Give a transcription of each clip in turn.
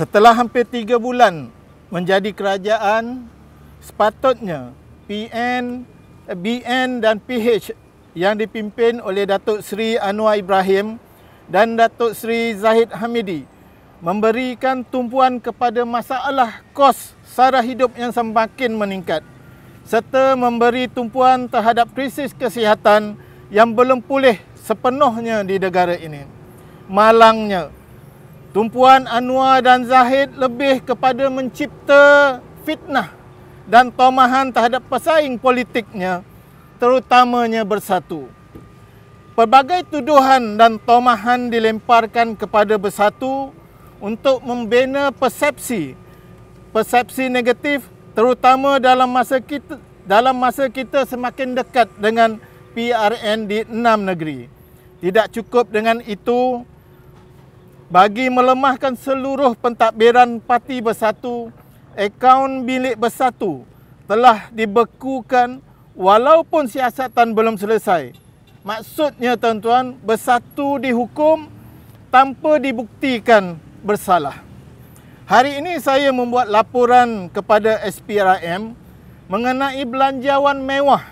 Setelah hampir tiga bulan menjadi kerajaan, sepatutnya PN, eh, BN dan PH yang dipimpin oleh Datuk Seri Anwar Ibrahim dan Datuk Seri Zahid Hamidi memberikan tumpuan kepada masalah kos sara hidup yang semakin meningkat serta memberi tumpuan terhadap krisis kesihatan yang belum pulih sepenuhnya di negara ini. Malangnya, Tumpuan Anwar dan Zahid lebih kepada mencipta fitnah dan tomahan terhadap pesaing politiknya terutamanya bersatu. Pelbagai tuduhan dan tomahan dilemparkan kepada bersatu untuk membina persepsi persepsi negatif terutama dalam masa kita dalam masa kita semakin dekat dengan PRN di enam negeri. Tidak cukup dengan itu, bagi melemahkan seluruh pentadbiran parti bersatu, akaun bilik bersatu telah dibekukan walaupun siasatan belum selesai. Maksudnya tuan-tuan, bersatu dihukum tanpa dibuktikan bersalah. Hari ini saya membuat laporan kepada SPRM mengenai belanjawan mewah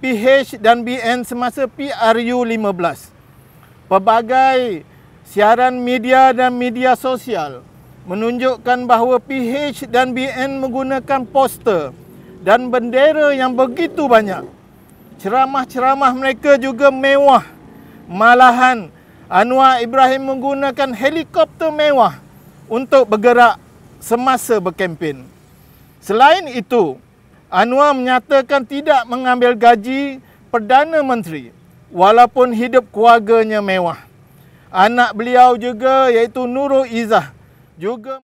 PH dan BN semasa PRU 15. Pelbagai siaran media dan media sosial menunjukkan bahawa PH dan BN menggunakan poster dan bendera yang begitu banyak. Ceramah-ceramah mereka juga mewah. Malahan Anwar Ibrahim menggunakan helikopter mewah untuk bergerak semasa berkempen. Selain itu, Anwar menyatakan tidak mengambil gaji Perdana Menteri walaupun hidup keluarganya mewah anak beliau juga iaitu Nurul Izzah juga